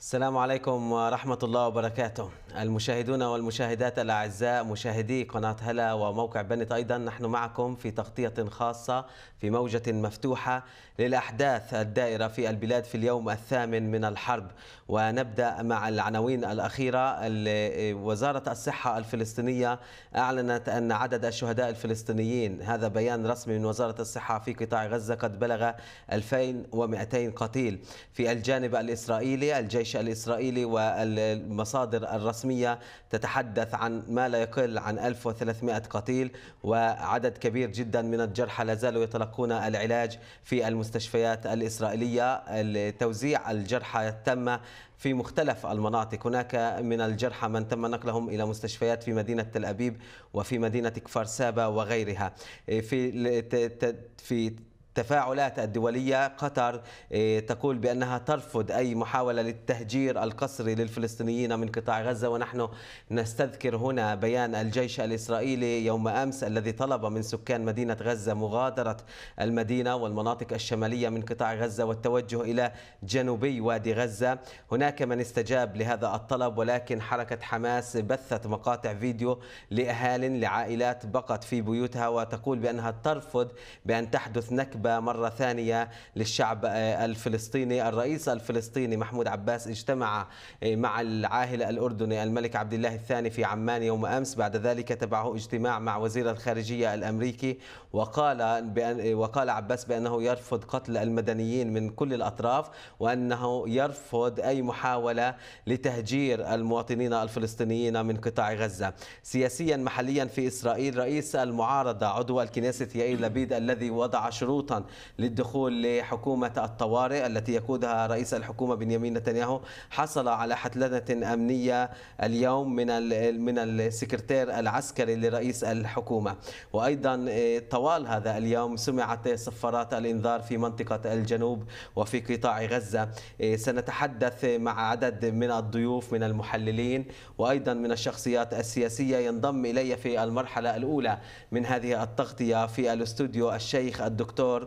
السلام عليكم ورحمة الله وبركاته المشاهدون والمشاهدات الأعزاء مشاهدي قناة هلا وموقع بنت أيضا نحن معكم في تغطية خاصة في موجة مفتوحة للأحداث الدائرة في البلاد في اليوم الثامن من الحرب ونبدأ مع العناوين الأخيرة وزارة الصحة الفلسطينية أعلنت أن عدد الشهداء الفلسطينيين هذا بيان رسمي من وزارة الصحة في قطاع غزة قد بلغ 2200 قتيل في الجانب الإسرائيلي الجيش الجيش الإسرائيلي والمصادر الرسمية تتحدث عن ما لا يقل عن 1300 قتيل وعدد كبير جدا من الجرحى لا زالوا يتلقون العلاج في المستشفيات الإسرائيلية توزيع الجرحى تم في مختلف المناطق هناك من الجرحى من تم نقلهم إلى مستشفيات في مدينة تل أبيب وفي مدينة كفر سابا وغيرها في في التفاعلات الدولية قطر إيه، تقول بأنها ترفض أي محاولة للتهجير القسري للفلسطينيين من قطاع غزة ونحن نستذكر هنا بيان الجيش الإسرائيلي يوم أمس الذي طلب من سكان مدينة غزة مغادرة المدينة والمناطق الشمالية من قطاع غزة والتوجه إلى جنوبي وادي غزة هناك من استجاب لهذا الطلب ولكن حركة حماس بثت مقاطع فيديو لأهال لعائلات بقت في بيوتها وتقول بأنها ترفض بأن تحدث نكبة النكبة مرة ثانية للشعب آه، الفلسطيني الرئيس الفلسطيني محمود عباس اجتمع آه، مع العاهل الأردني الملك عبد الله الثاني في عمان يوم أمس بعد ذلك تبعه اجتماع مع وزير الخارجية الأمريكي وقال بأن وقال عباس بأنه يرفض قتل المدنيين من كل الأطراف وأنه يرفض أي محاولة لتهجير المواطنين الفلسطينيين من قطاع غزة سياسيا محليا في إسرائيل رئيس المعارضة عضو الكنيسة يائيل لبيد الذي وضع شروطا خطوطا للدخول لحكومة الطوارئ التي يقودها رئيس الحكومة بنيامين نتنياهو حصل على حتلنة أمنية اليوم من من السكرتير العسكري لرئيس الحكومة وأيضا إيه، طوال هذا اليوم سمعت صفارات الإنذار في منطقة الجنوب وفي قطاع غزة إيه، سنتحدث مع عدد من الضيوف من المحللين وأيضا من الشخصيات السياسية ينضم إلي في المرحلة الأولى من هذه التغطية في الاستوديو الشيخ الدكتور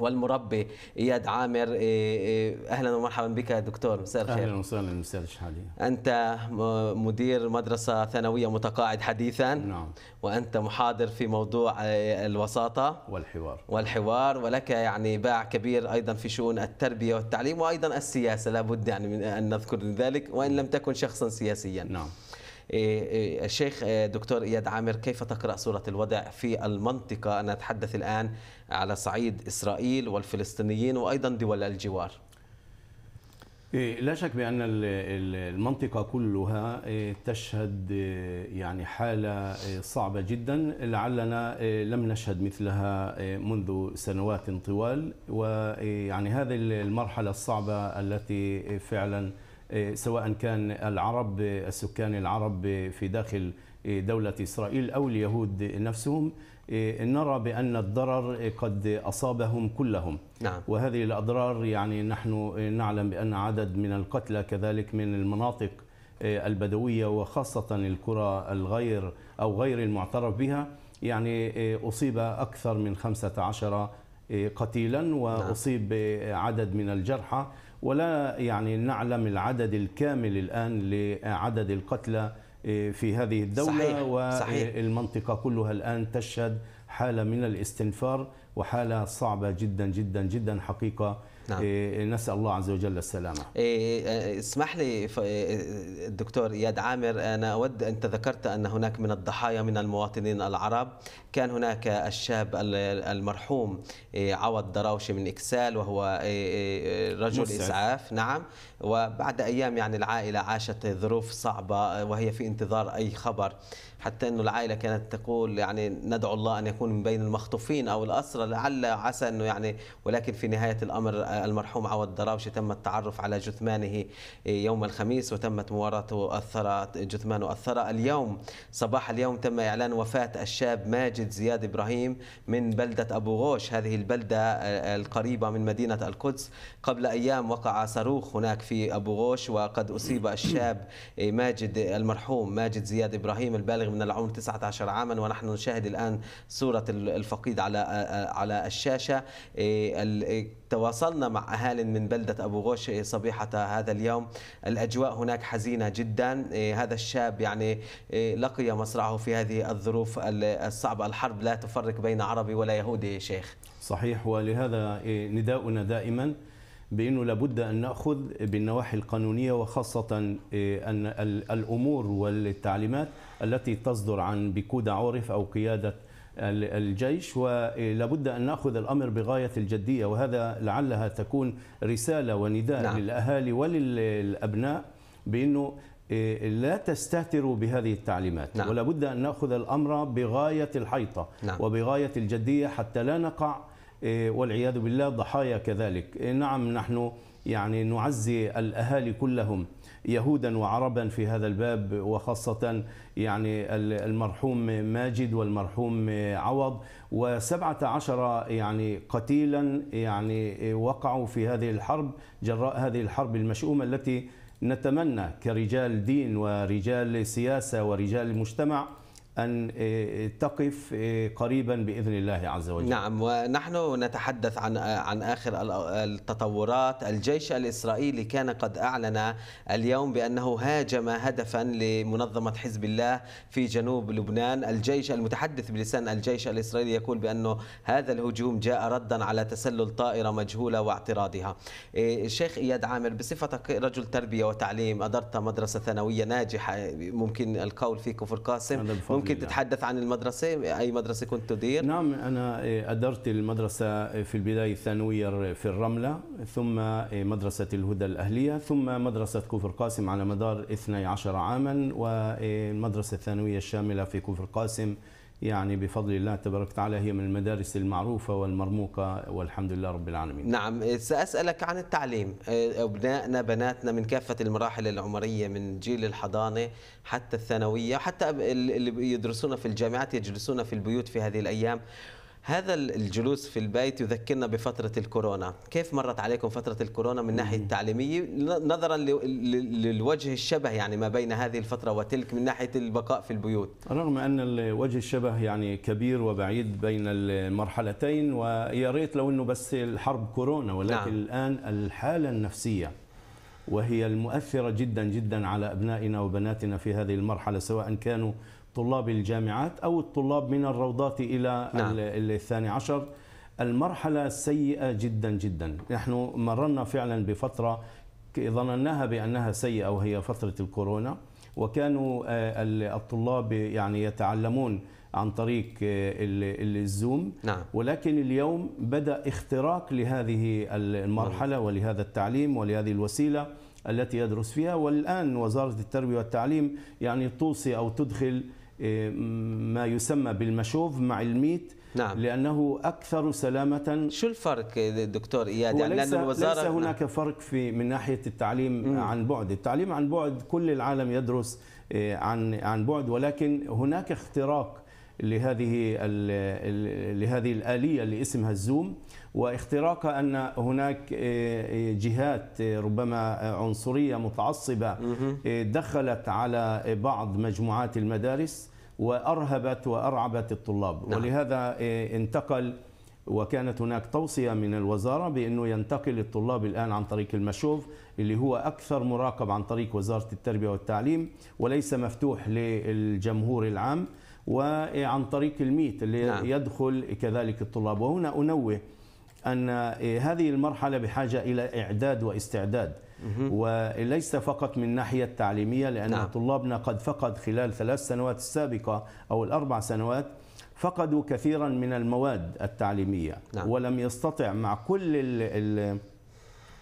والمربي اياد عامر إيه، إيه، اهلا ومرحبا بك دكتور مساء الخير اهلا وسهلا مساء الشحالي انت مدير مدرسه ثانويه متقاعد حديثا نعم وانت محاضر في موضوع إيه، الوساطه والحوار والحوار ولك يعني باع كبير ايضا في شؤون التربيه والتعليم وايضا السياسه لابد يعني من ان نذكر ذلك وان لم تكن شخصا سياسيا نعم إيه، إيه، الشيخ إيه، دكتور إياد عامر كيف تقرأ صورة الوضع في المنطقة أنا أتحدث الآن على صعيد إسرائيل والفلسطينيين وأيضا دول الجوار لا شك بأن المنطقة كلها تشهد يعني حالة صعبة جدا لعلنا لم نشهد مثلها منذ سنوات طوال ويعني هذه المرحلة الصعبة التي فعلا إيه، سواء كان العرب السكان العرب في داخل إيه، دولة إسرائيل أو اليهود نفسهم إيه، نرى بأن الضرر قد أصابهم كلهم نعم. وهذه الأضرار يعني نحن نعلم بأن عدد من القتلى كذلك من المناطق البدوية وخاصة القرى الغير أو غير المعترف بها يعني أصيب أكثر من 15 قتيلا نعم. وأصيب عدد من الجرحى ولا يعني نعلم العدد الكامل الآن لعدد القتلى إيه، في هذه الدولة صحيح. والمنطقة إيه، كلها الآن تشهد حالة من الاستنفار وحالة صعبة جدا جدا جدا حقيقة نعم. إيه، إيه، نسال الله عز وجل السلامه إيه، اسمح لي الدكتور اياد عامر انا اود انت ذكرت ان هناك من الضحايا من المواطنين العرب كان هناك الشاب المرحوم عوض دراوشي من اكسال وهو رجل مسعف. اسعاف نعم وبعد ايام يعني العائله عاشت ظروف صعبه وهي في انتظار اي خبر حتى أنه العائلة كانت تقول يعني ندعو الله أن يكون من بين المخطوفين أو الأسرى لعل عسى أنه يعني ولكن في نهاية الأمر آه، المرحوم عوض دراوش تم التعرف على جثمانه آه، يوم الخميس وتمت مواراته الثرى جثمانه الثرى اليوم صباح اليوم تم إعلان وفاة الشاب ماجد زياد إبراهيم من بلدة أبو غوش هذه البلدة آه، القريبة من مدينة القدس قبل أيام وقع صاروخ هناك في أبو غوش وقد أصيب الشاب إيه، ماجد المرحوم ماجد زياد إبراهيم البالغ من العمر 19 عاما ونحن نشاهد الآن صورة الفقيد على آه، آه، على الشاشة إيه، إيه، تواصلنا مع أهال من بلدة أبو غوش صبيحة هذا اليوم الأجواء هناك حزينة جدا هذا الشاب يعني لقي مصرعه في هذه الظروف الصعبة الحرب لا تفرق بين عربي ولا يهودي شيخ صحيح ولهذا نداؤنا دائما بانه لابد ان ناخذ بالنواحي القانونيه وخاصه آه، ان الامور والتعليمات التي تصدر عن بكوده عرف او قياده الجيش ولابد ان ناخذ الامر بغايه الجديه وهذا لعلها تكون رساله ونداء نعم. للاهالي وللابناء بانه آه، لا تستهتروا بهذه التعليمات نعم. ولابد أن نأخذ الأمر بغاية الحيطة نعم. وبغاية الجدية حتى لا نقع إيه، والعياذ بالله ضحايا كذلك إيه، نعم نحن يعني نعزي الأهالي كلهم يهودا وعربا في هذا الباب وخاصة يعني المرحوم ماجد والمرحوم عوض وسبعة عشر يعني قتيلا يعني وقعوا في هذه الحرب جراء هذه الحرب المشؤومة التي نتمنى كرجال دين ورجال سياسة ورجال مجتمع أن آه، تقف آه، قريبا بإذن الله عز وجل نعم ونحن نتحدث عن آه، عن آخر التطورات الجيش الإسرائيلي كان قد أعلن اليوم بأنه هاجم هدفا لمنظمة حزب الله في جنوب لبنان الجيش المتحدث بلسان الجيش الإسرائيلي يقول بأنه هذا الهجوم جاء ردا على تسلل طائرة مجهولة واعتراضها شيخ إياد عامر بصفتك رجل تربية وتعليم أدرت مدرسة ثانوية ناجحة ممكن القول في كفر قاسم ممكن ممكن الله. تتحدث عن المدرسة أي مدرسة كنت تدير نعم أنا إيه، أدرت المدرسة في البداية الثانوية في الرملة ثم إيه، مدرسة الهدى الأهلية ثم مدرسة كفر قاسم على مدار 12 عاما والمدرسة إيه، الثانوية الشاملة في كفر قاسم يعني بفضل الله تبارك وتعالى هي من المدارس المعروفة والمرموقة والحمد لله رب العالمين نعم سأسألك عن التعليم آه، أبنائنا بناتنا من كافة المراحل العمرية من جيل الحضانة حتى الثانوية حتى اللي يدرسون في الجامعات يجلسون في البيوت في هذه الأيام هذا الجلوس في البيت يذكرنا بفترة الكورونا كيف مرت عليكم فترة الكورونا من ناحية التعليمية نظرا للوجه الشبه يعني ما بين هذه الفترة وتلك من ناحية البقاء في البيوت رغم أن الوجه الشبه يعني كبير وبعيد بين المرحلتين ويا ريت لو أنه بس الحرب كورونا ولكن نعم. الآن الحالة النفسية وهي المؤثرة جدا جدا على أبنائنا وبناتنا في هذه المرحلة سواء كانوا طلاب الجامعات أو الطلاب من الروضات إلى نعم. الثاني عشر المرحلة سيئة جدا جدا نحن مررنا فعلا بفترة ظنناها بأنها سيئة وهي فترة الكورونا وكانوا آه، الطلاب يعني يتعلمون عن طريق آه، الزوم نعم. ولكن اليوم بدأ اختراق لهذه المرحلة نعم. ولهذا التعليم ولهذه الوسيلة التي يدرس فيها والآن وزارة التربية والتعليم يعني توصي أو تدخل ما يسمى بالمشوف مع الميت نعم. لأنه أكثر سلامة شو الفرق دكتور إياد يعني لأن الوزارة ليس نعم. هناك فرق في من ناحية التعليم مم. عن بعد التعليم عن بعد كل العالم يدرس آه، عن عن بعد ولكن هناك اختراق لهذه لهذه الآلية اللي اسمها الزوم واختراق أن هناك آه، آه، جهات ربما عنصرية متعصبة دخلت على بعض مجموعات المدارس وأرهبت وأرعبت الطلاب نعم. ولهذا إيه، انتقل وكانت هناك توصية من الوزارة بأنه ينتقل الطلاب الآن عن طريق المشوف اللي هو أكثر مراقب عن طريق وزارة التربية والتعليم وليس مفتوح للجمهور العام وعن طريق الميت اللي نعم. يدخل كذلك الطلاب وهنا أنوه أن إيه، هذه المرحلة بحاجة إلى إعداد واستعداد وليس فقط من ناحية التعليمية لأن نعم. طلابنا قد فقد خلال ثلاث سنوات السابقة أو الأربع سنوات فقدوا كثيرا من المواد التعليمية نعم. ولم يستطع مع كل ال ال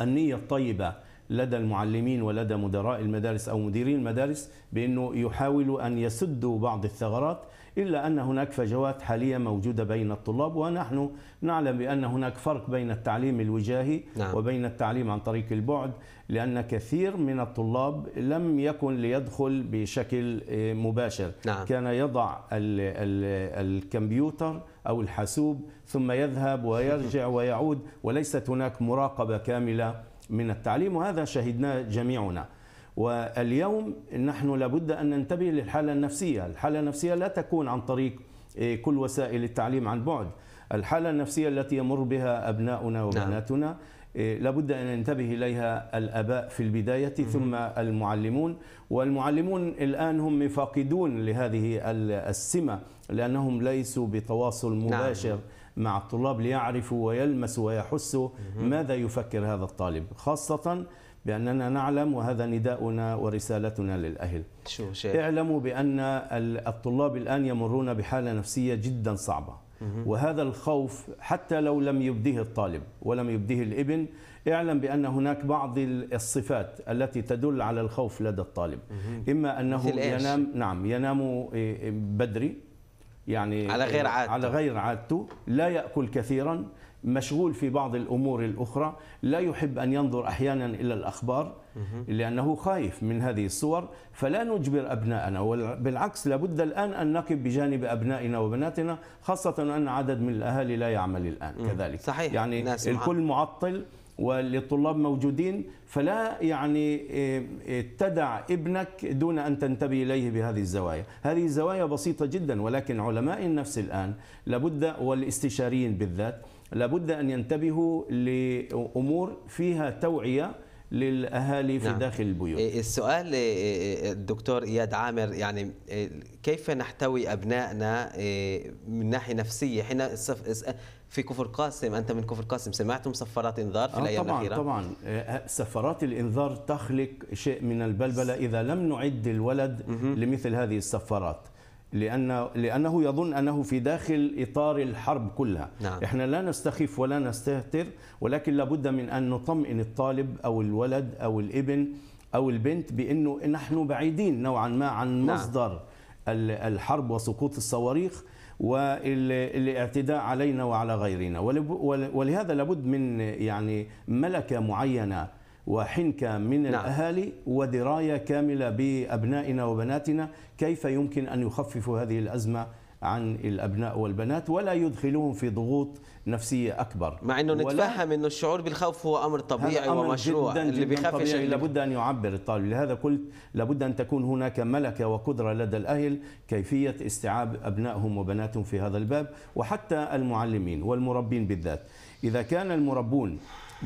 النية الطيبة لدى المعلمين ولدى مدراء المدارس أو مديري المدارس بأنه يحاولوا أن يسدوا بعض الثغرات إلا أن هناك فجوات حالية موجودة بين الطلاب ونحن نعلم بأن هناك فرق بين التعليم الوجاهي نعم. وبين التعليم عن طريق البعد لأن كثير من الطلاب لم يكن ليدخل بشكل آه، مباشر نعم. كان يضع الـ الـ الكمبيوتر أو الحاسوب ثم يذهب ويرجع ويعود وليست هناك مراقبة كاملة من التعليم وهذا شهدناه جميعنا واليوم نحن لابد أن ننتبه للحالة النفسية الحالة النفسية لا تكون عن طريق إيه، كل وسائل التعليم عن بعد الحالة النفسية التي يمر بها أبناؤنا نعم. وبناتنا إيه، لابد أن ننتبه إليها الأباء في البداية ثم المعلمون والمعلمون الآن هم مفاقدون لهذه السمة لأنهم ليسوا بتواصل نعم. مباشر مع الطلاب ليعرفوا ويلمسوا ويحسوا ماذا يفكر هذا الطالب خاصة بأننا نعلم وهذا نداؤنا ورسالتنا للأهل شو شيخ. اعلموا بأن الطلاب الآن يمرون بحالة نفسية جدا صعبة وهذا الخوف حتى لو لم يبده الطالب ولم يبده الابن اعلم بأن هناك بعض الصفات التي تدل على الخوف لدى الطالب إما أنه ينام نعم ينام إيه، إيه، بدري يعني على غير عادته على غير عادته لا ياكل كثيرا مشغول في بعض الامور الاخرى لا يحب ان ينظر احيانا الى الاخبار لانه خايف من هذه الصور فلا نجبر ابنائنا بالعكس لابد الان ان نقف بجانب ابنائنا وبناتنا خاصه ان عدد من الاهالي لا يعمل الان كذلك صحيح يعني الكل معطل والطلاب موجودين فلا يعني آه، آه، تدع ابنك دون أن تنتبه إليه بهذه الزوايا هذه الزوايا بسيطة جدا ولكن علماء النفس الآن لابد والاستشاريين بالذات لابد أن ينتبهوا لأمور فيها توعية للاهالي في نعم. داخل البيوت إيه، إيه، السؤال إيه، الدكتور اياد عامر يعني كيف نحتوي ابنائنا من ناحيه نفسيه حين في كفر قاسم انت من كفر قاسم سمعتم صفارات انذار في آه، الايام طبعا الاخيره طبعا صفارات الانذار تخلق شيء من البلبله اذا لم نعد الولد لمثل هذه الصفارات لأن لأنه يظن أنه في داخل إطار الحرب كلها نعم. إحنا لا نستخف ولا نستهتر ولكن لابد من أن نطمئن الطالب أو الولد أو الابن أو البنت بأنه نحن بعيدين نوعا ما عن نعم. مصدر نعم. الحرب وسقوط الصواريخ والاعتداء علينا وعلى غيرنا ولهذا لابد من يعني ملكة معينة وحنكة من نعم. الأهالي ودراية كاملة بأبنائنا وبناتنا كيف يمكن أن يخففوا هذه الأزمة عن الابناء والبنات ولا يدخلوهم في ضغوط نفسيه اكبر مع انه نتفهم انه الشعور بالخوف هو امر طبيعي أمر ومشروع جداً اللي بيخافش لابد ان يعبر الطالب لهذا قلت لابد ان تكون هناك ملكه وقدره لدى الاهل كيفيه استيعاب ابنائهم وبناتهم في هذا الباب وحتى المعلمين والمربين بالذات اذا كان المربون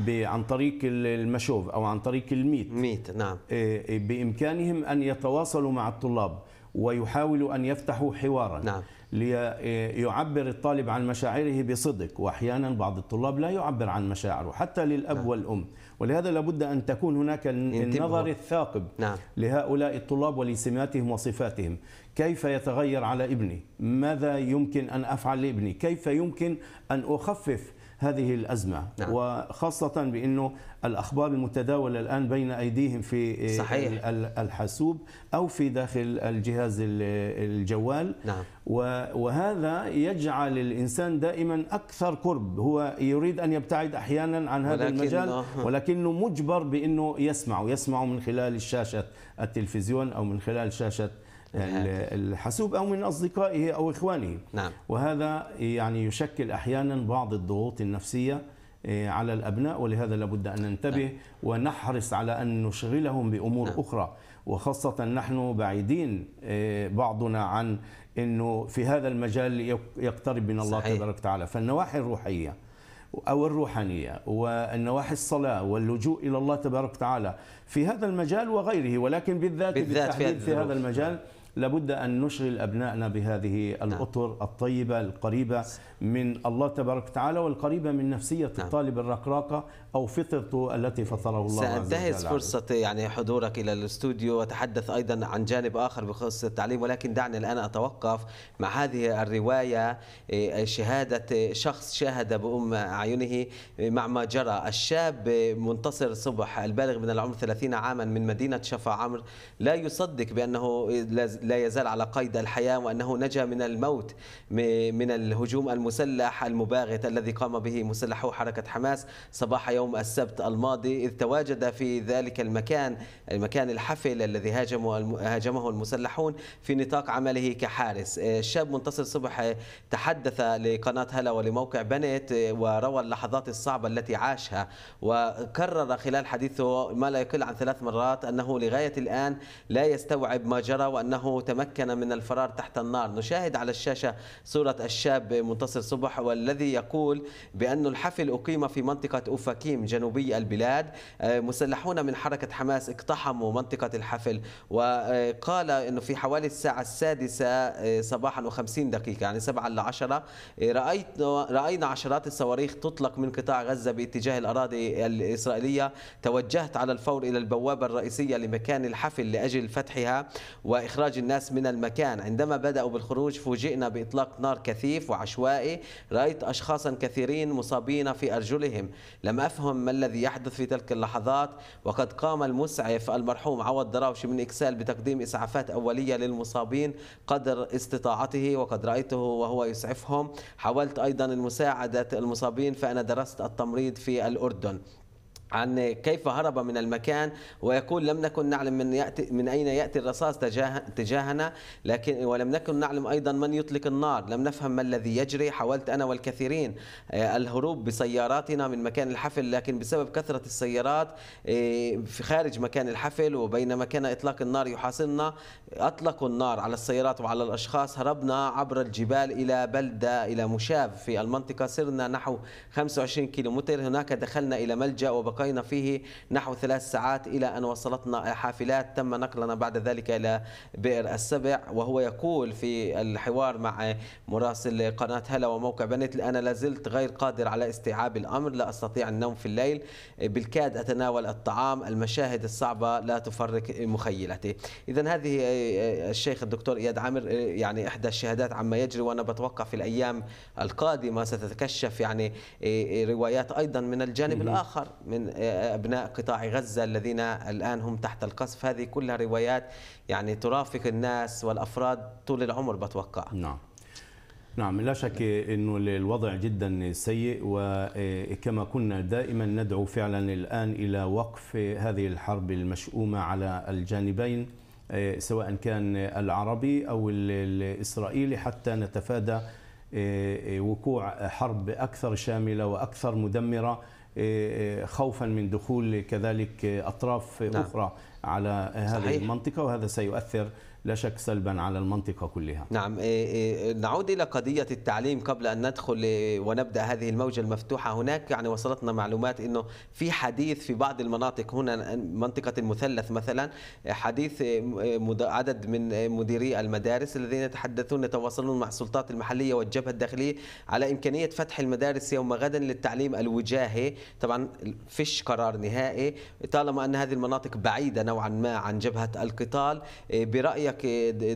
عن طريق المشوف او عن طريق الميت ميت نعم إيه، إيه، بامكانهم ان يتواصلوا مع الطلاب ويحاولوا ان يفتحوا حوارا نعم ليعبر إيه، الطالب عن مشاعره بصدق واحيانا بعض الطلاب لا يعبر عن مشاعره حتى للاب نعم. والام ولهذا لابد ان تكون هناك النظر الثاقب نعم. لهؤلاء الطلاب ولسماتهم وصفاتهم كيف يتغير على ابني ماذا يمكن ان افعل لابني كيف يمكن ان اخفف هذه الأزمة نعم. وخاصة بأنه الأخبار المتداولة الآن بين أيديهم في صحيح. الحاسوب أو في داخل الجهاز الجوال نعم. وهذا يجعل الإنسان دائما أكثر قرب هو يريد أن يبتعد أحيانا عن هذا ولكن المجال آه. ولكنه مجبر بأنه يسمع يسمع من خلال شاشة التلفزيون أو من خلال شاشة الحاسوب أو من أصدقائه أو إخوانه نعم. وهذا يعني يشكل أحيانا بعض الضغوط النفسية آه، على الأبناء ولهذا لابد أن ننتبه نعم. ونحرص على أن نشغلهم بأمور نعم. أخرى وخاصة نحن بعيدين آه، بعضنا عن أنه في هذا المجال يقترب من الله صحيح. تبارك وتعالى فالنواحي الروحية أو الروحانية والنواحي الصلاة واللجوء إلى الله تبارك وتعالى في هذا المجال وغيره ولكن بالذات بالذات في, في هذا المجال نعم. لابد أن نشغل أبنائنا بهذه نعم. الأطر الطيبة القريبة من الله تبارك وتعالى والقريبة من نفسية نعم. الطالب الرقراقة أو فطرته التي فطره الله سأنتهز فرصة يعني حضورك إلى الاستوديو وتحدث أيضا عن جانب آخر بخصوص التعليم ولكن دعني الآن أتوقف مع هذه الرواية إيه، شهادة شخص شاهد بأم أعينه مع ما جرى الشاب منتصر صبح البالغ من العمر 30 عاما من مدينة شفا عمر لا يصدق بأنه لا يزال على قيد الحياة وأنه نجا من الموت من الهجوم المسلح المباغت الذي قام به مسلحو حركة حماس صباح يوم السبت الماضي إذ تواجد في ذلك المكان المكان الحفل الذي هاجمه هاجمه المسلحون في نطاق عمله كحارس الشاب آه، منتصر صبح تحدث لقناة هلا ولموقع بنت آه، وروى اللحظات الصعبة التي عاشها وكرر خلال حديثه ما لا يقل عن ثلاث مرات أنه لغاية الآن لا يستوعب ما جرى وأنه تمكن من الفرار تحت النار نشاهد على الشاشة صورة الشاب منتصر صبح والذي يقول بأن الحفل أقيم في منطقة أوفاكيم جنوبي البلاد آه، مسلحون من حركة حماس اقتحموا منطقة الحفل وقال أنه في حوالي الساعة السادسة آه، صباحا وخمسين دقيقة يعني سبعة لعشرة آه، رأيت رأينا عشرات الصواريخ تطلق من قطاع غزة باتجاه الأراضي الإسرائيلية توجهت على الفور إلى البوابة الرئيسية لمكان الحفل لأجل فتحها وإخراج الناس من المكان عندما بدأوا بالخروج فوجئنا بإطلاق نار كثيف وعشوائي رأيت أشخاصا كثيرين مصابين في أرجلهم لم أفهم ما الذي يحدث في تلك اللحظات وقد قام المسعف المرحوم عوض دراوش من إكسال بتقديم إسعافات أولية للمصابين قدر استطاعته وقد رأيته وهو يسعفهم حاولت أيضا المساعدة المصابين فأنا درست التمريض في الأردن عن كيف هرب من المكان ويقول لم نكن نعلم من يأتي من اين ياتي الرصاص تجاه تجاهنا لكن ولم نكن نعلم ايضا من يطلق النار لم نفهم ما الذي يجري حاولت انا والكثيرين آه، الهروب بسياراتنا من مكان الحفل لكن بسبب كثره السيارات آه، في خارج مكان الحفل وبينما كان اطلاق النار يحاصرنا اطلقوا النار على السيارات وعلى الاشخاص هربنا عبر الجبال الى بلده الى مشاف في المنطقه سرنا نحو 25 كيلومتر هناك دخلنا الى ملجا وبقينا بقينا فيه نحو ثلاث ساعات إلى أن وصلتنا حافلات تم نقلنا بعد ذلك إلى بئر السبع وهو يقول في الحوار مع مراسل قناة هلا وموقع بنت أنا لازلت غير قادر على استيعاب الأمر لا أستطيع النوم في الليل بالكاد أتناول الطعام المشاهد الصعبة لا تفرق مخيلتي إذا هذه الشيخ الدكتور إياد عامر يعني إحدى الشهادات عما يجري وأنا بتوقع في الأيام القادمة ستتكشف يعني روايات أيضا من الجانب الآخر من أبناء قطاع غزة الذين الآن هم تحت القصف هذه كلها روايات يعني ترافق الناس والأفراد طول العمر بتوقع نعم نعم لا شك انه الوضع جدا سيء وكما كنا دائما ندعو فعلا الان الى وقف هذه الحرب المشؤومه على الجانبين سواء كان العربي او الاسرائيلي حتى نتفادى إيه، إيه، وقوع حرب اكثر شامله واكثر مدمره آه، آه، خوفا من دخول كذلك أطراف نعم. أخرى على هذه صحيح. المنطقة وهذا سيؤثر لا شك سلبا على المنطقة كلها نعم إيه، إيه، نعود إلى قضية التعليم قبل أن ندخل ونبدأ هذه الموجة المفتوحة هناك يعني وصلتنا معلومات أنه في حديث في بعض المناطق هنا منطقة المثلث مثلا حديث إيه، عدد من مديري المدارس الذين يتحدثون يتواصلون مع السلطات المحلية والجبهة الداخلية على إمكانية فتح المدارس يوم غدا للتعليم الوجاهي طبعا فيش قرار نهائي طالما أن هذه المناطق بعيدة نوعا ما عن جبهة القتال برأيك رايك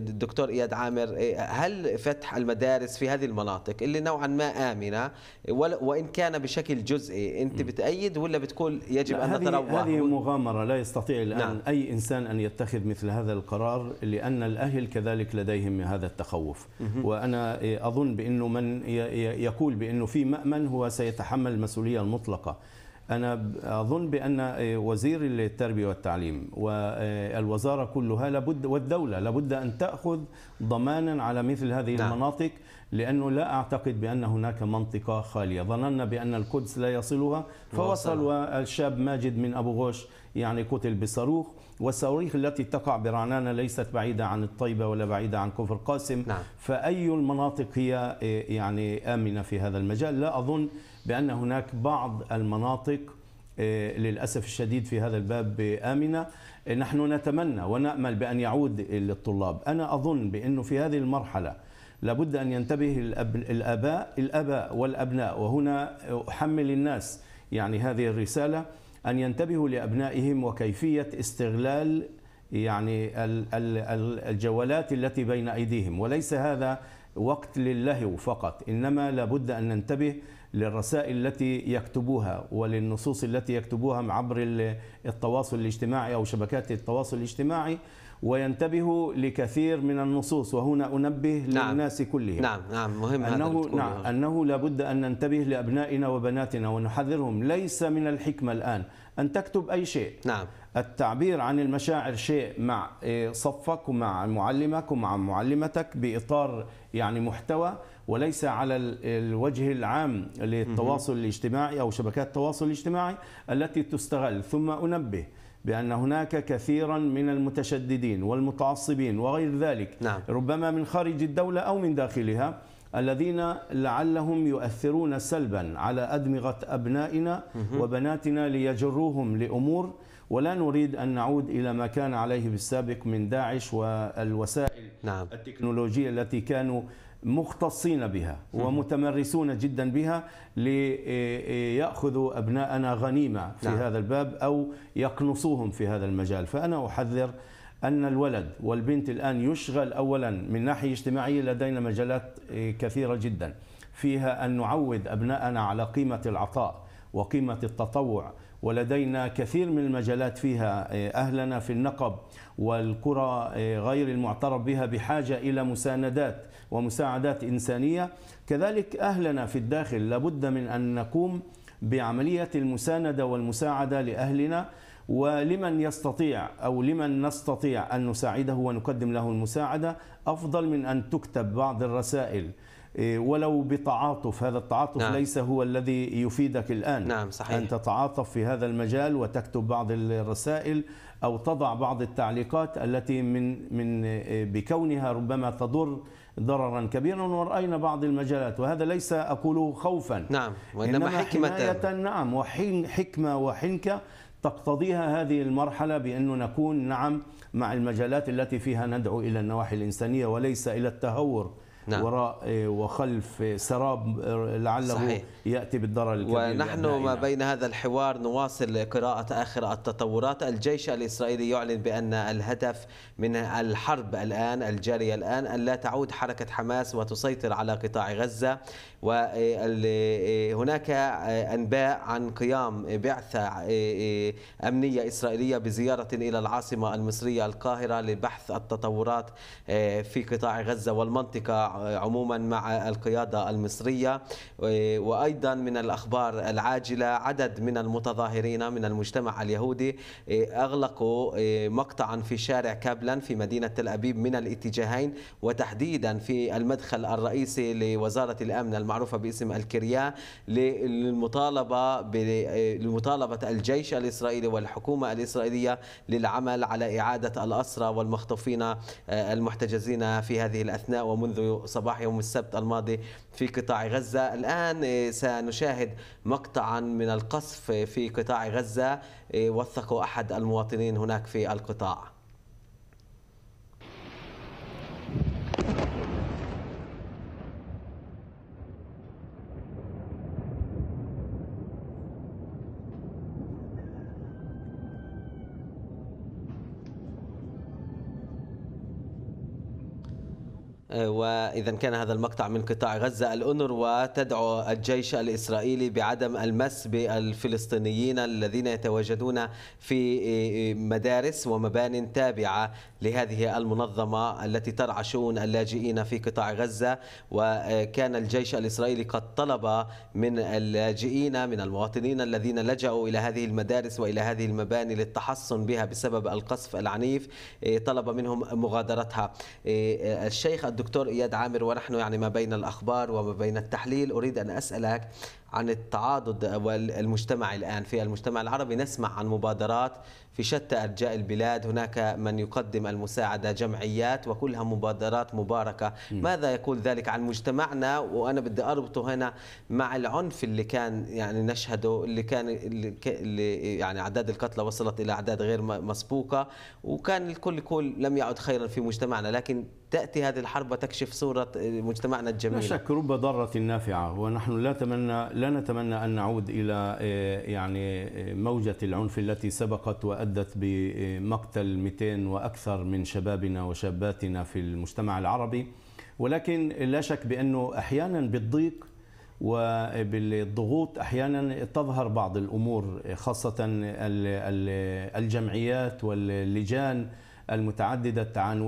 الدكتور اياد عامر إيه، هل فتح المدارس في هذه المناطق اللي نوعا ما امنه وان كان بشكل جزئي انت بتأيد ولا بتقول يجب ان نتروح هذه مغامره لا يستطيع الان نعم. اي انسان ان يتخذ مثل هذا القرار لان الاهل كذلك لديهم هذا التخوف مم. وانا إيه، اظن بانه من يقول بانه في مأمن هو سيتحمل المسؤوليه المطلقه أنا أظن بأن آه، وزير التربية والتعليم والوزارة آه، كلها لابد والدولة لابد أن تأخذ ضمانا على مثل هذه نعم. المناطق لأنه لا أعتقد بأن هناك منطقة خالية ظننا بأن القدس لا يصلها فوصل والشاب ماجد من أبو غوش يعني قتل بصاروخ والصواريخ التي تقع برعنانة ليست بعيدة عن الطيبة ولا بعيدة عن كفر قاسم نعم. فأي المناطق هي آه، يعني آمنة في هذا المجال لا أظن بأن هناك بعض المناطق آه، للأسف الشديد في هذا الباب آمنة آه، نحن نتمنى ونأمل بأن يعود للطلاب أنا أظن بأنه في هذه المرحلة لابد أن ينتبه الأب الآباء الآباء والأبناء وهنا أحمل الناس يعني هذه الرسالة أن ينتبهوا لأبنائهم وكيفية استغلال يعني الجولات التي بين أيديهم وليس هذا وقت للهو فقط إنما لابد أن ننتبه للرسائل التي يكتبوها وللنصوص التي يكتبوها عبر التواصل الاجتماعي أو شبكات التواصل الاجتماعي وينتبه لكثير من النصوص وهنا أنبه نعم للناس كلهم نعم نعم مهم أنه, نعم أنه لابد أن ننتبه لأبنائنا وبناتنا ونحذرهم ليس من الحكمة الآن أن تكتب أي شيء نعم التعبير عن المشاعر شيء مع صفك ومع معلمك ومع معلمتك بإطار يعني محتوى وليس على الوجه العام للتواصل الاجتماعي أو شبكات التواصل الاجتماعي التي تستغل ثم أنبه بأن هناك كثيرا من المتشددين والمتعصبين وغير ذلك نعم. ربما من خارج الدولة أو من داخلها الذين لعلهم يؤثرون سلبا على أدمغة أبنائنا وبناتنا ليجروهم لأمور ولا نريد أن نعود إلى ما كان عليه بالسابق من داعش والوسائل نعم. التكنولوجية التي كانوا مختصين بها ومتمرسون جدا بها ليأخذوا أبناءنا غنيمة في نعم. هذا الباب أو يقنصوهم في هذا المجال فأنا أحذر أن الولد والبنت الآن يشغل أولا من ناحية اجتماعية لدينا مجالات إيه، كثيرة جدا فيها أن نعود أبناءنا على قيمة العطاء وقيمة التطوع ولدينا كثير من المجالات فيها إيه، أهلنا في النقب والقرى إيه، غير المعترف بها بحاجة إلى مساندات ومساعدات إنسانية كذلك أهلنا في الداخل لابد من أن نقوم بعملية المساندة والمساعدة لأهلنا ولمن يستطيع أو لمن نستطيع أن نساعده ونقدم له المساعدة أفضل من أن تكتب بعض الرسائل إيه، ولو بتعاطف هذا التعاطف نعم. ليس هو الذي يفيدك الآن نعم صحيح. أن تتعاطف في هذا المجال وتكتب بعض الرسائل أو تضع بعض التعليقات التي من, من إيه، بكونها ربما تضر ضررا كبيرا ورأينا بعض المجالات وهذا ليس أقوله خوفا نعم وإنما, إنما حكمة نعم وحين حكمة وحنكة تقتضيها هذه المرحلة بان نكون نعم مع المجالات التي فيها ندعو إلى النواحي الإنسانية وليس إلى التهور نعم. وراء آه، وخلف آه، سراب آه، لعله صحيح. ياتي بالضرر الكبير ونحن ما بين هذا الحوار نواصل قراءه اخر التطورات الجيش الاسرائيلي يعلن بان الهدف من الحرب الان الجاريه الان ان لا تعود حركه حماس وتسيطر على قطاع غزه وهناك انباء عن قيام بعثه امنيه اسرائيليه بزياره الى العاصمه المصريه القاهره لبحث التطورات في قطاع غزه والمنطقه آه، عموما مع القيادة المصرية وأيضا من الأخبار العاجلة عدد من المتظاهرين من المجتمع اليهودي آه، أغلقوا آه، مقطعا في شارع كابلن في مدينة تل أبيب من الاتجاهين وتحديدا في المدخل الرئيسي لوزارة الأمن المعروفة باسم الكريا للمطالبة لمطالبة الجيش الإسرائيلي والحكومة الإسرائيلية للعمل على إعادة الأسرى والمخطوفين المحتجزين في هذه الأثناء ومنذ صباح يوم السبت الماضي في قطاع غزة الآن آه، سنشاهد مقطعا من القصف في قطاع غزة آه، وثقه أحد المواطنين هناك في القطاع وإذا كان هذا المقطع من قطاع غزة الأنر وتدعو الجيش الإسرائيلي بعدم المس بالفلسطينيين الذين يتواجدون في مدارس ومبان تابعة لهذه المنظمة التي ترعى شؤون اللاجئين في قطاع غزة وكان الجيش الإسرائيلي قد طلب من اللاجئين من المواطنين الذين لجأوا إلى هذه المدارس وإلى هذه المباني للتحصن بها بسبب القصف العنيف طلب منهم مغادرتها الشيخ الدكتور دكتور إياد عامر ونحن يعني ما بين الأخبار وما بين التحليل أريد أن أسألك عن التعاضد والمجتمع الآن في المجتمع العربي نسمع عن مبادرات في شتى أرجاء البلاد هناك من يقدم المساعدة جمعيات وكلها مبادرات مباركة م. ماذا يقول ذلك عن مجتمعنا وأنا بدي أربطه هنا مع العنف اللي كان يعني نشهده اللي كان اللي يعني أعداد القتلى وصلت إلى أعداد غير مسبوقة وكان الكل يقول لم يعد خيرا في مجتمعنا لكن تأتي هذه الحرب وتكشف صورة مجتمعنا الجميل لا شك رب ضارة نافعة ونحن لا تمنى لا نتمنى أن نعود إلى آه، يعني آه، موجة العنف التي سبقت وأدت بمقتل 200 وأكثر من شبابنا وشاباتنا في المجتمع العربي ولكن لا شك بأنه أحيانا بالضيق وبالضغوط احيانا تظهر بعض الامور خاصه الجمعيات واللجان المتعدده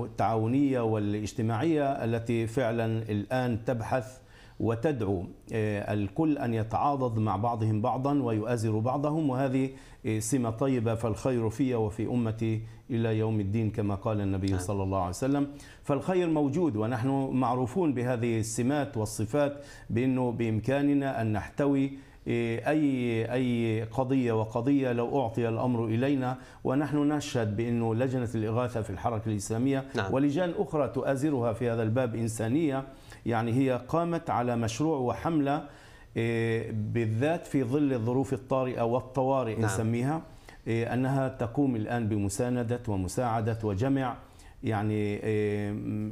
التعاونيه والاجتماعيه التي فعلا الان تبحث وتدعو آه، الكل أن يتعاضد مع بعضهم بعضا ويؤازر بعضهم وهذه آه، سمة طيبة فالخير في وفي أمتي إلى يوم الدين كما قال النبي نعم. صلى الله عليه وسلم فالخير موجود ونحن معروفون بهذه السمات والصفات بأنه بإمكاننا أن نحتوي آه، أي أي قضية وقضية لو أعطي الأمر إلينا ونحن نشهد بأنه لجنة الإغاثة في الحركة الإسلامية نعم. ولجان أخرى تؤازرها في هذا الباب إنسانية يعني هي قامت على مشروع وحملة إيه، بالذات في ظل الظروف الطارئة والطوارئ نعم. نسميها إيه، أنها تقوم الآن بمساندة ومساعدة وجمع يعني إيه،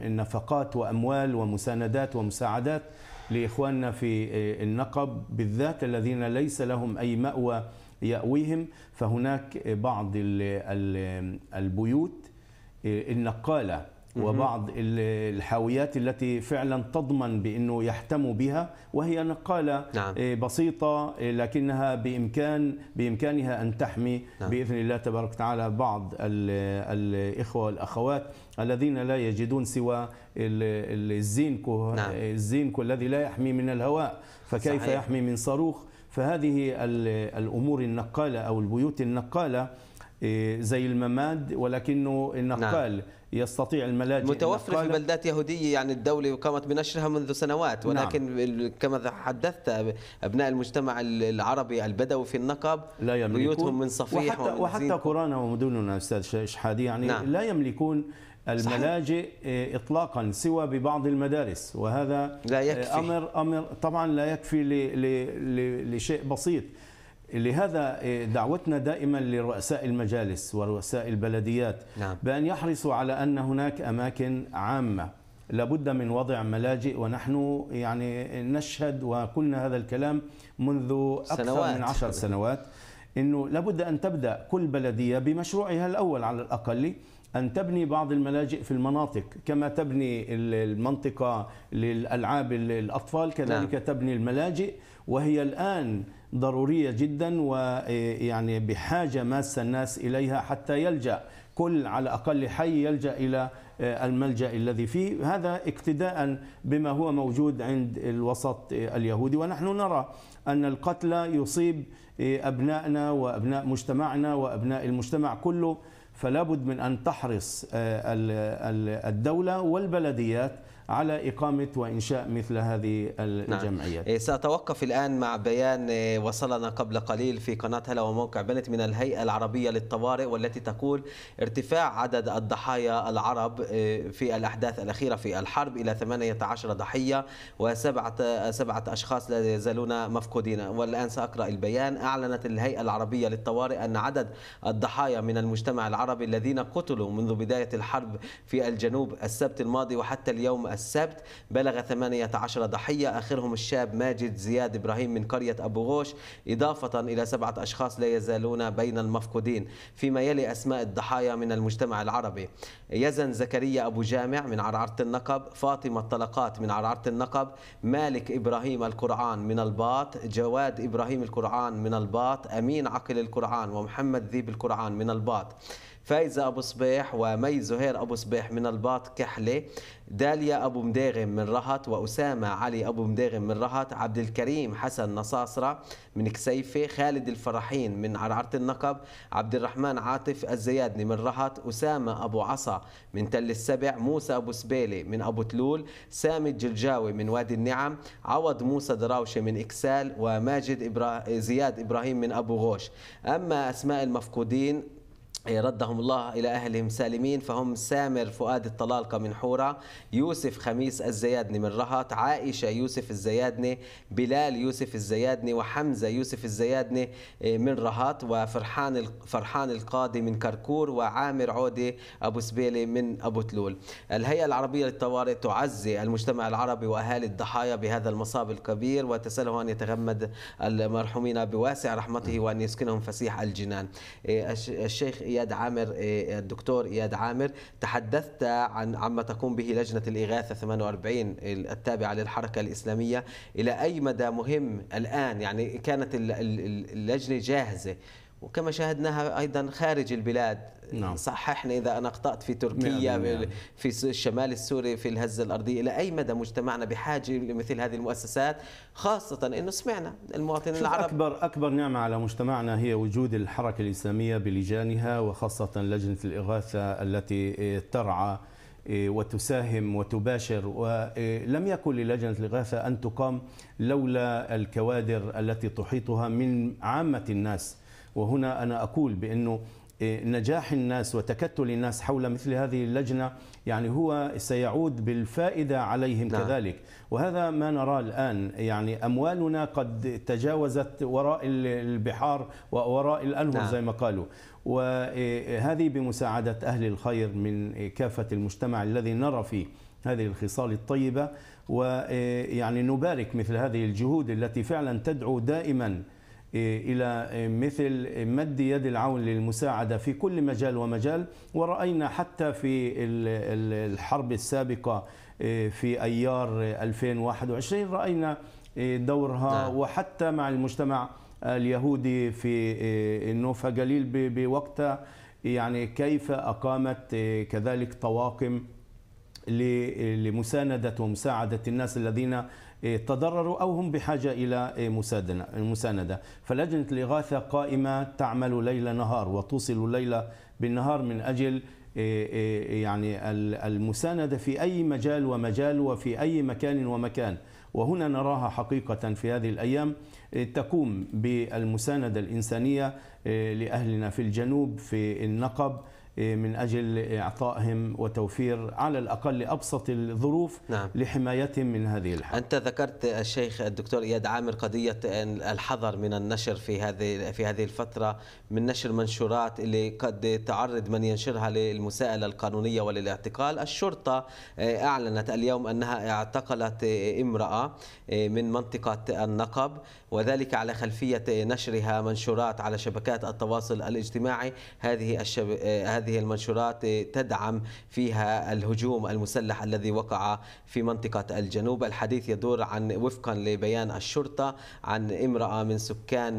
نفقات وأموال ومساندات ومساعدات لإخواننا في النقب بالذات الذين ليس لهم أي مأوى يأويهم فهناك بعض البيوت النقالة وبعض الحاويات التي فعلا تضمن بانه يحتموا بها وهي نقاله نعم. آه، بسيطه آه، لكنها بامكان بامكانها ان تحمي نعم. باذن الله تبارك وتعالى بعض الاخوه والاخوات الذين لا يجدون سوى الزينكو نعم. آه، الزينكو الذي لا يحمي من الهواء فكيف صحيح. يحمي من صاروخ فهذه الامور النقاله او البيوت النقاله زي المماد ولكنه نعم. النقال نعم. يستطيع الملاجئ متوفر في بلدات يهودية يعني الدولة قامت بنشرها منذ سنوات نعم. ولكن نعم. كما حدثت أبناء المجتمع العربي البدوي في النقب لا يملكون بيوتهم من صفيح وحتى, وحتى قرانا ومدننا أستاذ شحادي يعني نعم. لا يملكون الملاجئ صحيح. آه، اطلاقا سوى ببعض المدارس وهذا لا يكفي. امر امر طبعا لا يكفي لشيء بسيط لهذا إيه، دعوتنا دائما لرؤساء المجالس ورؤساء البلديات نعم. بأن يحرصوا على أن هناك أماكن عامة لابد من وضع ملاجئ ونحن يعني نشهد وقلنا هذا الكلام منذ أكثر سنوات. من عشر سنوات أنه لابد أن تبدأ كل بلدية بمشروعها الأول على الأقل أن تبني بعض الملاجئ في المناطق كما تبني المنطقة للألعاب الأطفال كذلك نعم. تبني الملاجئ وهي الآن ضرورية جدا ويعني بحاجة ماسة الناس إليها حتى يلجأ كل على أقل حي يلجأ إلى آه، الملجأ الذي فيه هذا اقتداء بما هو موجود عند الوسط آه، اليهودي ونحن نرى أن القتلى يصيب آه، أبنائنا وأبناء مجتمعنا وأبناء المجتمع كله فلا بد من أن تحرص الدولة والبلديات على إقامة وإنشاء مثل هذه نعم. الجمعيات نعم. سأتوقف الآن مع بيان إيه، وصلنا قبل قليل في قناة هلا وموقع بنت من الهيئة العربية للطوارئ والتي تقول ارتفاع عدد الضحايا العرب إيه، في الأحداث الأخيرة في الحرب إلى 18 ضحية وسبعة سبعة أشخاص لا يزالون مفقودين والآن سأقرأ البيان أعلنت الهيئة العربية للطوارئ أن عدد الضحايا من المجتمع العربي الذين قتلوا منذ بداية الحرب في الجنوب السبت الماضي وحتى اليوم السبت بلغ 18 ضحية آخرهم الشاب ماجد زياد إبراهيم من قرية أبو غوش إضافة إلى سبعة أشخاص لا يزالون بين المفقودين فيما يلي أسماء الضحايا من المجتمع العربي يزن زكريا أبو جامع من عرعرة النقب فاطمة الطلقات من عرعرة النقب مالك إبراهيم القرعان من الباط جواد إبراهيم القرعان من الباط أمين عقل القرعان ومحمد ذيب القرعان من الباط فايزة أبو صبيح ومي زهير أبو صبيح من الباط كحلة داليا أبو مداغم من رهط وأسامة علي أبو مداغم من رهط عبد الكريم حسن نصاصرة من كسيفة خالد الفرحين من عرعرة النقب عبد الرحمن عاطف الزيادني من رهط أسامة أبو عصا من تل السبع موسى أبو سبيلة من أبو تلول سامي الجلجاوي من وادي النعم عوض موسى دراوشة من إكسال وماجد إبرا... زياد إبراهيم من أبو غوش أما أسماء المفقودين ردهم الله إلى أهلهم سالمين فهم سامر فؤاد الطلالقة من حورة يوسف خميس الزيادني من رهط عائشة يوسف الزيادني بلال يوسف الزيادني وحمزة يوسف الزيادني آه، من رهط وفرحان فرحان القاضي من كركور وعامر عودي أبو سبيلي من أبو تلول الهيئة العربية للطوارئ تعزي المجتمع العربي وأهالي الضحايا بهذا المصاب الكبير وتسأله أن يتغمد المرحومين بواسع رحمته وأن يسكنهم فسيح الجنان آه، الشيخ اياد عامر إيه، الدكتور اياد عامر تحدثت عن عما تقوم به لجنه الاغاثه 48 التابعه للحركه الاسلاميه الى اي مدى مهم الان يعني كانت اللجنه جاهزه وكما شاهدناها ايضا خارج البلاد نعم. صححنا اذا انا اخطات في تركيا نعم. نعم. في الشمال السوري في الهزه الارضيه الى اي مدى مجتمعنا بحاجه لمثل هذه المؤسسات خاصه انه سمعنا المواطنين العرب اكبر اكبر نعمه على مجتمعنا هي وجود الحركه الاسلاميه بلجانها وخاصه لجنه الاغاثه التي ترعى إيه، وتساهم وتباشر ولم إيه، يكن للجنة الإغاثة أن تقام لولا الكوادر التي تحيطها من عامة الناس وهنا أنا أقول بأنه إيه، نجاح الناس وتكتل الناس حول مثل هذه اللجنة يعني هو سيعود بالفائدة عليهم نعم. كذلك وهذا ما نراه الآن يعني أموالنا قد تجاوزت وراء البحار ووراء الأنهر نعم. زي ما قالوا وهذه إيه، إيه، بمساعدة أهل الخير من كافة المجتمع الذي نرى فيه هذه الخصال الطيبة ويعني نبارك مثل هذه الجهود التي فعلا تدعو دائما إيه، إلى إيه، مثل مد يد العون للمساعدة في كل مجال ومجال ورأينا حتى في الحرب السابقة إيه، في أيار 2021 رأينا دورها نعم. وحتى مع المجتمع اليهودي في نوفا جليل بوقتها يعني كيف أقامت كذلك طواقم لمساندة ومساعدة الناس الذين إيه، تضرروا أو هم بحاجة إلى إيه، مساندة فلجنة الإغاثة قائمة تعمل ليل نهار وتوصل الليل بالنهار من أجل إيه، يعني المساندة في أي مجال ومجال وفي أي مكان ومكان وهنا نراها حقيقة في هذه الأيام تقوم بالمساندة الإنسانية لأهلنا في الجنوب في النقب إيه، من أجل إعطائهم وتوفير على الأقل أبسط الظروف نعم. لحمايتهم من هذه الحالة أنت ذكرت الشيخ الدكتور إياد عامر قضية الحذر من النشر في هذه في هذه الفترة من نشر منشورات اللي قد تعرض من ينشرها للمساءلة القانونية وللاعتقال الشرطة إيه، أعلنت اليوم أنها اعتقلت إيه، امرأة من منطقة النقب وذلك على خلفية نشرها منشورات على شبكات التواصل الاجتماعي هذه الشب... هذه هذه المنشورات تدعم فيها الهجوم المسلح الذي وقع في منطقة الجنوب الحديث يدور عن وفقا لبيان الشرطة عن امرأة من سكان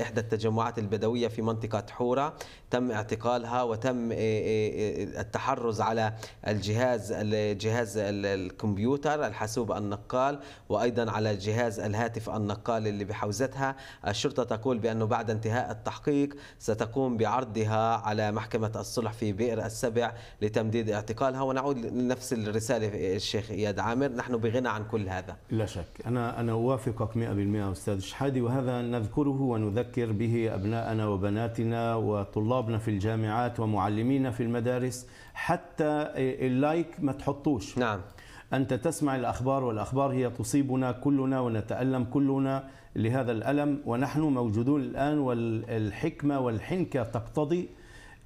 إحدى التجمعات البدوية في منطقة حورة تم اعتقالها وتم إيه، إيه، إيه، التحرز على الجهاز جهاز الكمبيوتر الحاسوب النقال وايضا على جهاز الهاتف النقال اللي بحوزتها الشرطه تقول بانه بعد انتهاء التحقيق ستقوم بعرضها على محكمه الصلح في بئر السبع لتمديد اعتقالها ونعود لنفس الرساله الشيخ اياد عامر نحن بغنى عن كل هذا لا شك انا انا اوافقك 100% استاذ شحادي وهذا نذكره ونذكر به ابناءنا وبناتنا وطلاب طلابنا في الجامعات ومعلمينا في المدارس حتى اللايك ما تحطوش نعم أنت تسمع الأخبار والأخبار هي تصيبنا كلنا ونتألم كلنا لهذا الألم ونحن موجودون الآن والحكمة والحنكة تقتضي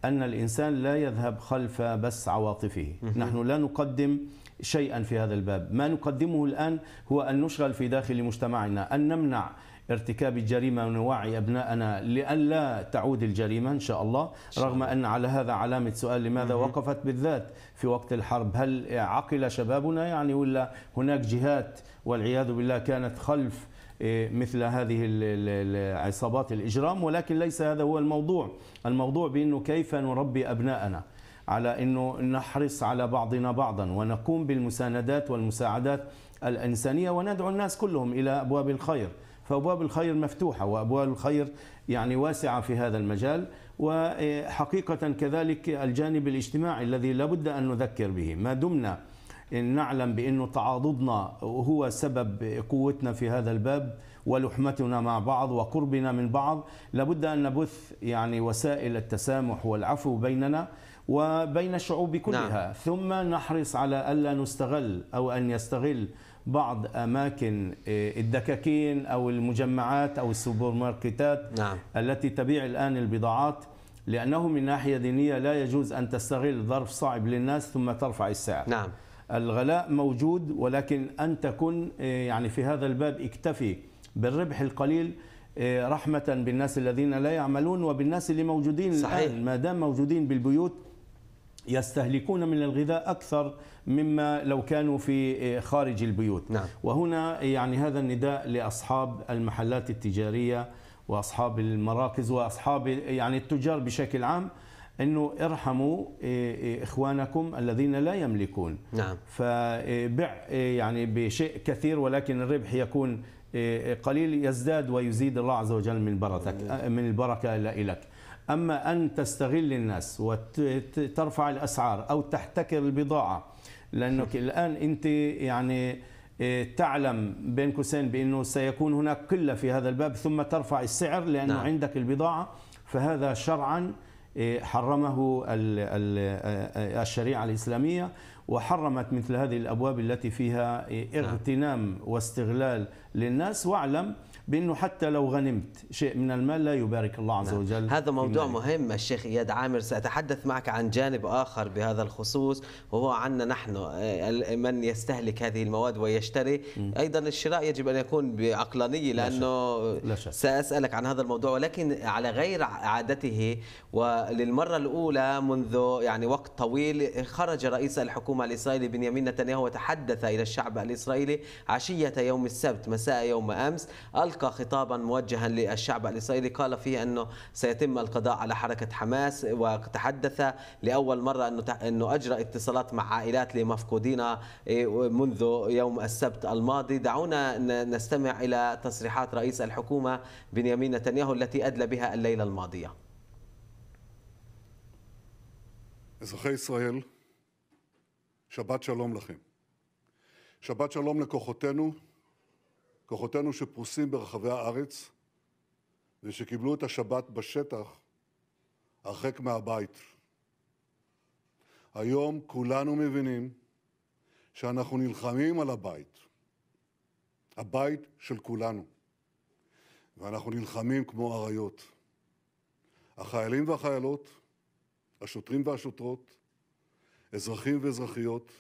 أن الإنسان لا يذهب خلف بس عواطفه نحن لا نقدم شيئا في هذا الباب ما نقدمه الآن هو أن نشغل في داخل مجتمعنا أن نمنع ارتكاب جريمة ونوعي أبنائنا لئلا تعود الجريمة إن شاء الله رغم أن على هذا علامة سؤال لماذا وقفت بالذات في وقت الحرب هل عقل شبابنا يعني ولا هناك جهات والعياذ بالله كانت خلف إيه، مثل هذه العصابات الإجرام ولكن ليس هذا هو الموضوع الموضوع بأنه كيف نربي أبنائنا على أنه نحرص على بعضنا بعضا ونقوم بالمساندات والمساعدات الإنسانية وندعو الناس كلهم إلى أبواب الخير فابواب الخير مفتوحه وابواب الخير يعني واسعه في هذا المجال وحقيقه كذلك الجانب الاجتماعي الذي لابد ان نذكر به ما دمنا نعلم بانه تعاضدنا هو سبب قوتنا في هذا الباب ولحمتنا مع بعض وقربنا من بعض لابد ان نبث يعني وسائل التسامح والعفو بيننا وبين الشعوب كلها نعم. ثم نحرص على الا نستغل او ان يستغل بعض اماكن آه، الدكاكين او المجمعات او السوبر ماركتات نعم. التي تبيع الان البضاعات لانه من ناحيه دينيه لا يجوز ان تستغل ظرف صعب للناس ثم ترفع السعر نعم الغلاء موجود ولكن ان تكن آه، يعني في هذا الباب اكتفي بالربح القليل آه، رحمه بالناس الذين لا يعملون وبالناس اللي موجودين صحيح. الان ما دام موجودين بالبيوت يستهلكون من الغذاء أكثر مما لو كانوا في آه، خارج البيوت نعم. وهنا آه، يعني هذا النداء لأصحاب المحلات التجارية وأصحاب المراكز وأصحاب آه، يعني التجار بشكل عام انه ارحموا اخوانكم الذين لا يملكون نعم فبع يعني بشيء كثير ولكن الربح يكون قليل يزداد ويزيد الله عز وجل من بركتك من البركه لك أما أن تستغل الناس وترفع الأسعار أو تحتكر البضاعة لأنك الآن أنت يعني إيه، تعلم بين قوسين بأنه سيكون هناك قلة في هذا الباب ثم ترفع السعر لأنه نعم. عندك البضاعة فهذا شرعا إيه، حرمه إيه، الشريعة الإسلامية وحرمت مثل هذه الأبواب التي فيها نعم. اغتنام واستغلال للناس واعلم بانه حتى لو غنمت شيء من المال لا يبارك الله عز نعم. وجل نعم. هذا موضوع مهم الشيخ اياد عامر ساتحدث معك عن جانب اخر بهذا الخصوص وهو عنا نحن آه، من يستهلك هذه المواد ويشتري ايضا الشراء يجب ان يكون بعقلانيه لانه لا شك. ساسالك عن هذا الموضوع ولكن على غير عادته وللمره الاولى منذ يعني وقت طويل خرج رئيس الحكومه الاسرائيلي بنيامين نتنياهو وتحدث الى الشعب الاسرائيلي عشيه يوم السبت مساء يوم امس ألقى خطابا موجها للشعب الإسرائيلي قال فيه أنه سيتم القضاء على حركة حماس وتحدث لأول مرة أنه أنه أجرى اتصالات مع عائلات لمفقودين آه، منذ يوم السبت الماضي دعونا نستمع إلى تصريحات رئيس الحكومة بنيامين نتنياهو التي أدلى بها الليلة الماضية אזרחי ישראל, שבת שלום לכם. שבת שלום לכוחותינו, כוחותינו שפרוסים ברחבי הארץ ושקיבלו את השבת בשטח הרחק מהבית. היום כולנו מבינים שאנחנו נלחמים על הבית, הבית של כולנו, ואנחנו נלחמים כמו אריות. החיילים והחיילות, השוטרים והשוטרות, אזרחים ואזרחיות,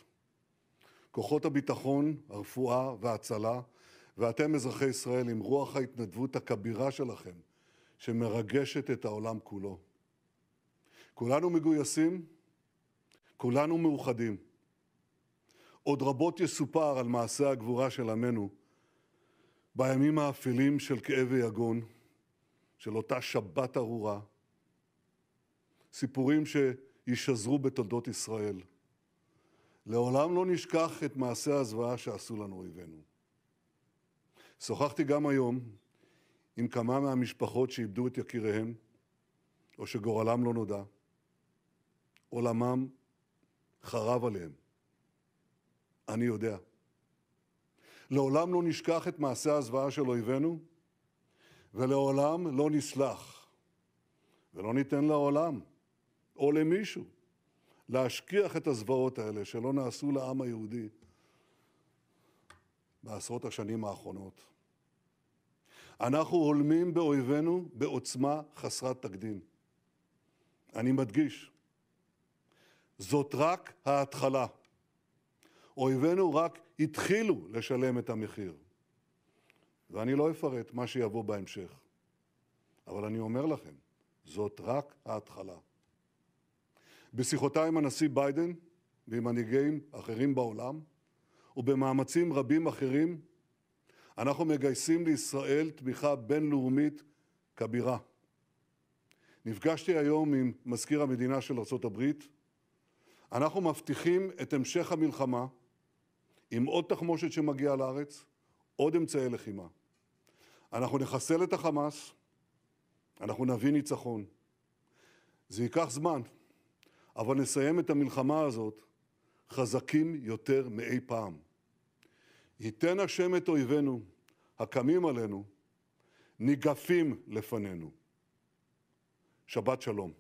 כוחות הביטחון, הרפואה וההצלה, ואתם, אזרחי ישראל, עם רוח ההתנדבות הכבירה שלכם, שמרגשת את העולם כולו. כולנו מגויסים, כולנו מאוחדים. עוד רבות יסופר על מעשה הגבורה של עמנו בימים האפלים של כאב ויגון, של אותה שבת ארורה, סיפורים שישזרו בתולדות ישראל. לעולם לא נשכח את מעשה הזוועה שעשו לנו אויבינו. שוחחתי גם היום עם כמה מהמשפחות שאיבדו את יקיריהן, או שגורלם לא נודע. עולמם חרב עליהם. אני יודע. לעולם לא נשכח את מעשה הזוועה של אויבינו, ולעולם לא נסלח. ולא ניתן לעולם, או למישהו, להשכיח את הזוועות האלה שלא נעשו לעם היהודי בעשרות השנים האחרונות. אנחנו הולמים באויבינו בעוצמה חסרת תקדים. אני מדגיש, זאת רק ההתחלה. אויבינו רק התחילו לשלם את המחיר. ואני לא אפרט מה שיבוא בהמשך. אבל אני אומר לכם, זאת רק ההתחלה. בשיחותיי עם הנשיא ביידן ועם מנהיגים אחרים בעולם, ובמאמצים רבים אחרים, אנחנו מגייסים לישראל תמיכה בינלאומית כבירה. נפגשתי היום עם מזכיר המדינה של ארה"ב. אנחנו מבטיחים את המשך המלחמה עם עוד תחמושת שמגיעה לארץ, עוד אמצעי לחימה. אנחנו נחסל את החמאס, אנחנו נביא ניצחון. זה ייקח זמן, אבל נסיים את המלחמה הזאת חזקים יותר מאי פעם. ייתן השם את אויבינו, הקמים עלינו, ניגפים לפנינו. שבת שלום.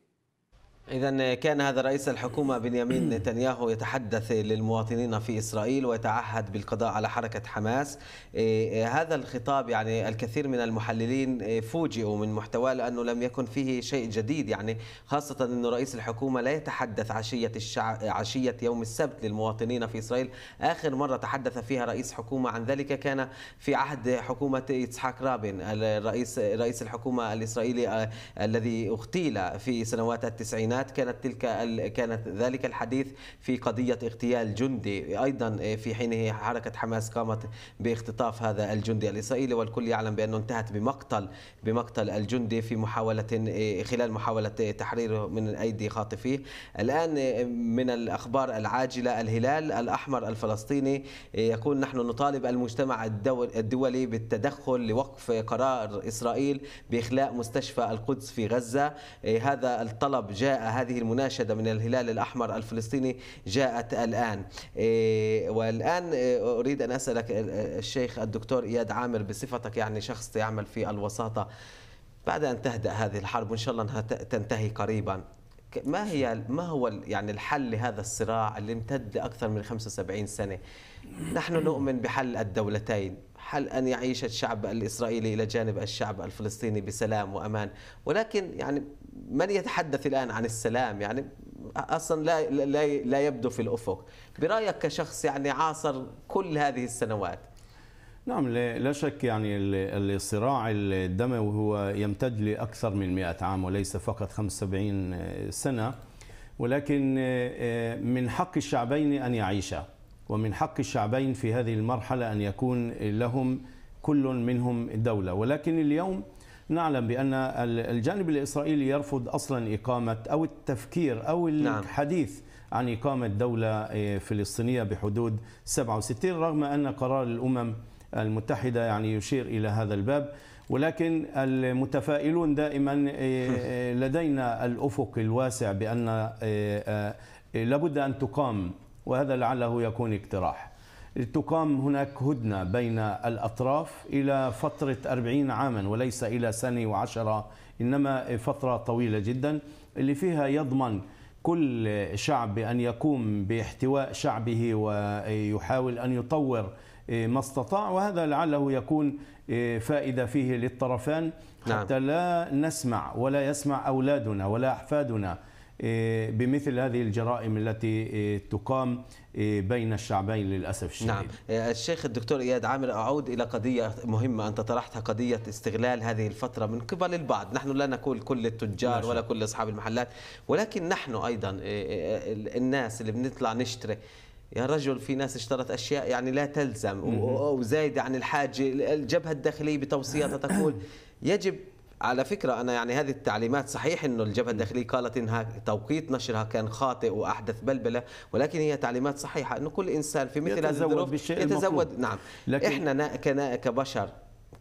إذا كان هذا رئيس الحكومة بنيامين نتنياهو يتحدث للمواطنين في إسرائيل ويتعهد بالقضاء على حركة حماس إيه، إيه، هذا الخطاب يعني الكثير من المحللين إيه، فوجئوا من محتواه لأنه لم يكن فيه شيء جديد يعني خاصة أن رئيس الحكومة لا يتحدث عشية, الشع... عشية يوم السبت للمواطنين في إسرائيل آخر مرة تحدث فيها رئيس حكومة عن ذلك كان في عهد حكومة إسحاق رابن الرئيس رئيس الحكومة الإسرائيلي آه، الذي اغتيل في سنوات التسعينات الثمانينات كانت تلك كانت ذلك الحديث في قضية اغتيال جندي أيضا آه، في حينه حركة حماس قامت باختطاف هذا الجندي الإسرائيلي والكل يعلم بأنه انتهت بمقتل بمقتل الجندي في محاولة آه، خلال محاولة تحريره من أيدي خاطفيه الآن آه، من الأخبار العاجلة الهلال الأحمر الفلسطيني يقول نحن نطالب المجتمع الدولي بالتدخل لوقف قرار إسرائيل بإخلاء مستشفى القدس في غزة هذا الطلب جاء هذه المناشدة من الهلال الأحمر الفلسطيني جاءت الآن إيه، والآن إيه، أريد أن أسألك إيه، الشيخ الدكتور إياد عامر بصفتك يعني شخص يعمل في الوساطة بعد أن تهدأ هذه الحرب وإن شاء الله أنها تنتهي قريبا ما هي ما هو يعني الحل لهذا الصراع اللي امتد اكثر من 75 سنه؟ نحن نؤمن بحل الدولتين، حل ان يعيش الشعب الاسرائيلي الى جانب الشعب الفلسطيني بسلام وامان، ولكن يعني من يتحدث الآن عن السلام يعني أصلا لا, لا, لا يبدو في الأفق برأيك كشخص يعني عاصر كل هذه السنوات نعم لا شك يعني الصراع الدموي هو يمتد لأكثر من 100 عام وليس فقط 75 سنة ولكن آه، آه، من حق الشعبين أن يعيشا ومن حق الشعبين في هذه المرحلة أن يكون لهم كل منهم دولة ولكن اليوم نعلم بأن الجانب الإسرائيلي يرفض أصلا إقامة أو التفكير أو نعم. الحديث نعم. عن إقامة دولة آه، فلسطينية بحدود 67 رغم أن قرار الأمم المتحدة يعني يشير إلى هذا الباب ولكن المتفائلون دائما آه، آه، لدينا الأفق الواسع بأن لابد أن تقام وهذا لعله يكون اقتراح تقام هناك هدنة بين الأطراف إلى فترة 40 عاما وليس إلى سنة وعشرة إنما فترة طويلة جدا اللي فيها يضمن كل شعب أن يقوم باحتواء شعبه ويحاول أن يطور ما استطاع وهذا لعله يكون فائدة فيه للطرفان نعم. حتى لا نسمع ولا يسمع أولادنا ولا أحفادنا إيه، بمثل هذه الجرائم التي إيه، تقام إيه، بين الشعبين للأسف الشديد نعم الشيخ الدكتور إياد عامر أعود إلى قضية مهمة أنت طرحتها قضية استغلال هذه الفترة من قبل البعض نحن لا نقول كل التجار ولا كل أصحاب المحلات ولكن نحن أيضا الناس اللي بنطلع نشتري يا رجل في ناس اشترت اشياء يعني لا تلزم وزايده عن الحاجه الجبهه الداخليه بتوصياتها تقول يجب على فكرة أنا يعني هذه التعليمات صحيح أنه الجبهة الداخلية قالت أنها توقيت نشرها كان خاطئ وأحدث بلبلة ولكن هي تعليمات صحيحة أنه كل إنسان في مثل هذه الظروف بالشيء يتزود نعم لكن إحنا كبشر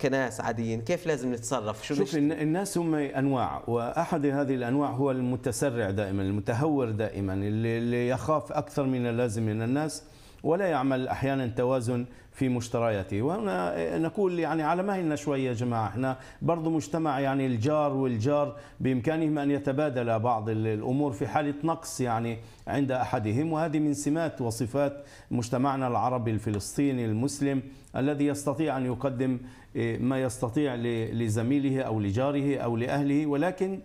كناس عاديين كيف لازم نتصرف شو شوف الناس هم انواع واحد هذه الانواع هو المتسرع دائما المتهور دائما اللي يخاف اكثر من اللازم من الناس ولا يعمل احيانا توازن في مشترياته وهنا نقول يعني على مهلنا شويه يا جماعه احنا برضه مجتمع يعني الجار والجار بامكانهم ان يتبادل بعض الامور في حاله نقص يعني عند احدهم وهذه من سمات وصفات مجتمعنا العربي الفلسطيني المسلم الذي يستطيع ان يقدم إيه، ما يستطيع لزميله او لجاره او لاهله ولكن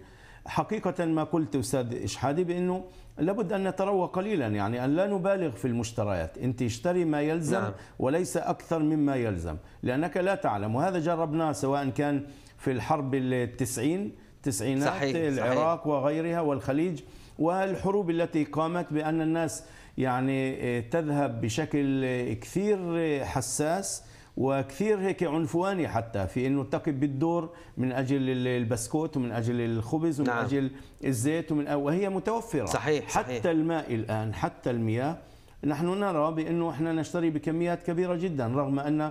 حقيقه ما قلت استاذ اشحادي بانه لابد أن نتروى قليلا يعني أن لا نبالغ في المشتريات أنت اشتري ما يلزم نعم. وليس أكثر مما يلزم لأنك لا تعلم وهذا جربناه سواء كان في الحرب التسعين تسعينات صحيح. العراق صحيح. وغيرها والخليج والحروب التي قامت بأن الناس يعني تذهب بشكل كثير حساس وكثير هيك عنفواني حتى في انه تقب بالدور من اجل البسكوت ومن اجل الخبز ومن نعم. اجل الزيت ومن وهي متوفره صحيح حتى صحيح. الماء الان حتى المياه نحن نرى بانه احنا نشتري بكميات كبيره جدا رغم ان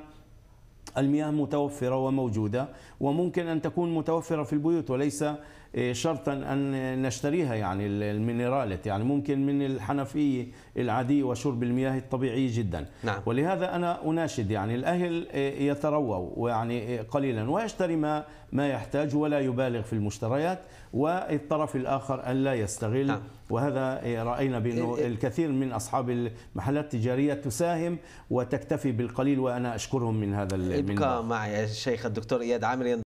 المياه متوفرة وموجودة وممكن أن تكون متوفرة في البيوت وليس إيه، شرطا أن نشتريها يعني المينرالات يعني ممكن من الحنفية العادية وشرب المياه الطبيعية جدا نعم. ولهذا أنا أناشد يعني الأهل إيه، يترووا يعني إيه، قليلا ويشتري ما ما يحتاج ولا يبالغ في المشتريات والطرف الآخر أن لا يستغل نعم. وهذا رأينا بأنه الكثير من أصحاب المحلات التجارية تساهم وتكتفي بالقليل وأنا أشكرهم من هذا ابقى معي الشيخ الدكتور إياد عامر